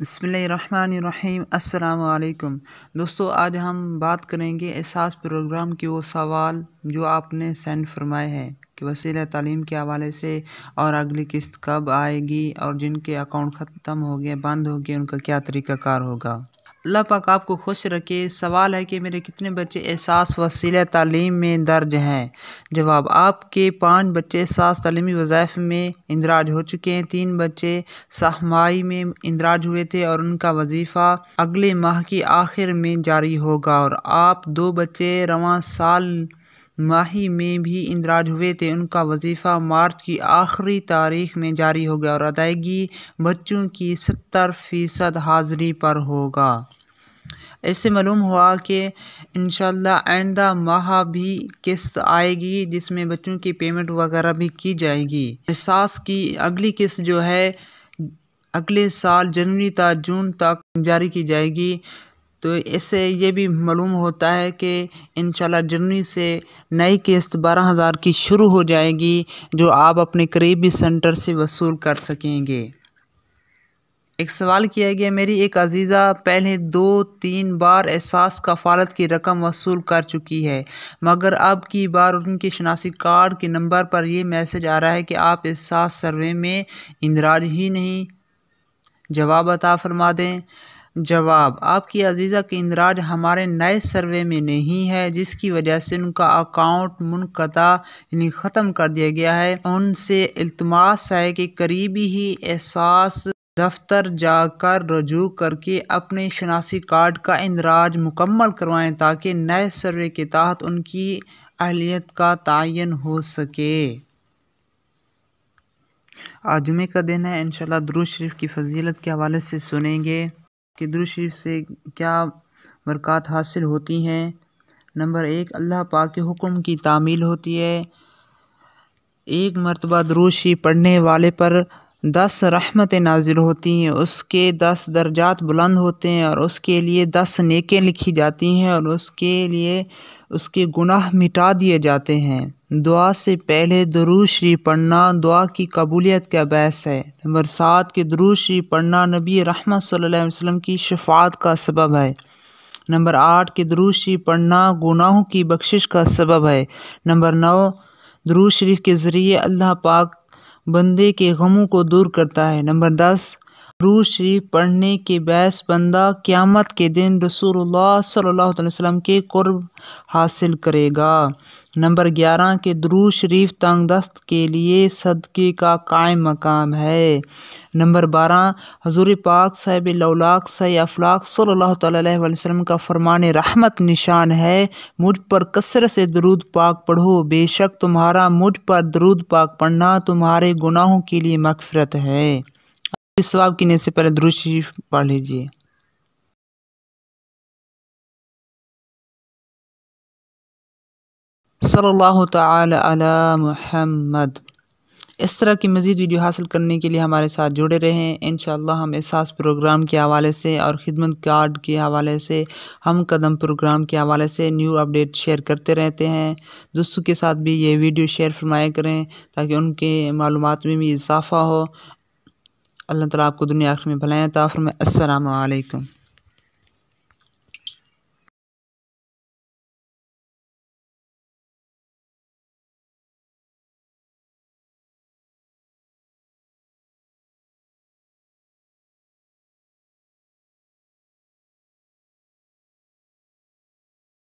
बसमीम् अल्लाम दोस्तों आज हम बात करेंगे एहसास प्रोग्राम के वो सवाल जो आपने सेंड फरमाए हैं कि वसील तलीम के हवाले से और अगली किस्त कब आएगी और जिनके अकाउंट ख़त्म हो गए बंद हो गए उनका क्या तरीक़ाकार होगा अल्लाह पाक आपको खुश रखे सवाल है कि मेरे कितने बच्चे एहसास वसीला तालीम में दर्ज हैं जवाब आपके पाँच बच्चे एहसास तलीमी वज़ाइफ में इंदराज हो चुके हैं तीन बच्चे सहमाई में इंदराज हुए थे और उनका वजीफ़ा अगले माह की आखिर में जारी होगा और आप दो बच्चे रवान साल माही में भी इंदराज हुए थे उनका वजीफ़ा मार्च की आखिरी तारीख में जारी होगा और अदायगी बच्चों की सत्तर फ़ीसद हाज़िरी पर होगा इससे मालूम हुआ कि इंशाल्लाह आइंदा माह भी किस्त आएगी जिसमें बच्चों की पेमेंट वगैरह भी की जाएगी एहसास की अगली किस्त जो है अगले साल जनवरी तक जून तक जारी की जाएगी तो इससे ये भी मालूम होता है कि इन जनवरी से नई किस्त बारह हज़ार की शुरू हो जाएगी जो आप अपने करीबी सेंटर से वसूल कर सकेंगे एक सवाल किया गया मेरी एक अजीज़ा पहले दो तीन बार एहसास कफालत की रकम वसूल कर चुकी है मगर अब की बार उनके शनासी कार्ड के नंबर पर यह मैसेज आ रहा है कि आप एहसास सर्वे में इंदराज ही नहीं जवाब अता फरमा दें जवाब आपकी अजीज़ा के इंदराज हमारे नए सर्वे में नहीं है जिसकी वजह से उनका अकाउंट मुनकता यानी ख़त्म कर दिया गया है उनसे अल्तमास है कि करीबी ही एहसास दफ्तर जाकर रजू करके अपने शनासी कार्ड का इंदराज मुकम्मल करवाएँ ताकि नए सर्वे के तहत उनकी अहलियत का तयन हो सके आजमे का दिन है इनशाला दरुज शरीफ की फजीलत के हवाले से सुनेंगे कि दरुज शरीफ से क्या बरक़ात हासिल होती हैं नंबर एक अल्लाह पा के हुक्म की तामील होती है एक मरतबा दरुज शरीफ पढ़ने वाले पर दस रहमतें नाजिल होती हैं उसके दस दर्जात बुलंद होते हैं और उसके लिए दस नेकें लिखी जाती हैं और उसके लिए उसके गुनाह मिटा दिए जाते हैं दुआ से पहले दरूशरी पढ़ना दुआ की कबूलियत का बहस है नंबर सात के दरूशरी पढ़ना नबी रहमत सल्लल्लाहु अलैहि वसल्लम की शफात का सबब है नंबर आठ के दरूशरी पढ़ना गुनाहों की बख्शिश का सबब है नंबर नौ दरूज शरीफ के ज़रिए अल्लाह पाक बंदे के गमों को दूर करता है नंबर दस रूह शरीफ पढ़ने के बहस बंदा क़्यामत के दिन रसूल सल्लाम के क़ुर्ब हासिल करेगा नंबर ग्यारह के दरूज शरीफ तंग दस्त के लिए सदक़े का कायम मकाम है नंबर बारह हजूर पाक साहब लौलाक सै अफलाक सल्लल्लाहु का फरमान रहमत निशान है मुझ पर कसर से दरूद पाक पढ़ो बेशक तुम्हारा मुझ पर दरूद पाक पढ़ना तुम्हारे गुनाहों के लिए मफफरत है इस सवाब गिनने से पहले दुरुद शरीफ पढ़ लीजिए सल्लल्लाहु अला मुहम्मद इस तरह की मज़ीद वीडियो हासिल करने के लिए हमारे साथ जुड़े रहें इन हम एहसास प्रोग्राम के हवाले से और ख़िदमत कार्ड के हवाले से हम कदम प्रोग्राम के हवाले से न्यू अपडेट शेयर करते रहते हैं दोस्तों के साथ भी ये वीडियो शेयर फरमाया करें ताकि उनके मालूम में भी इजाफ़ा हो अल्लाह ताला आपको दुनिया आखिर में भलाएँ ताफ़र में असलकम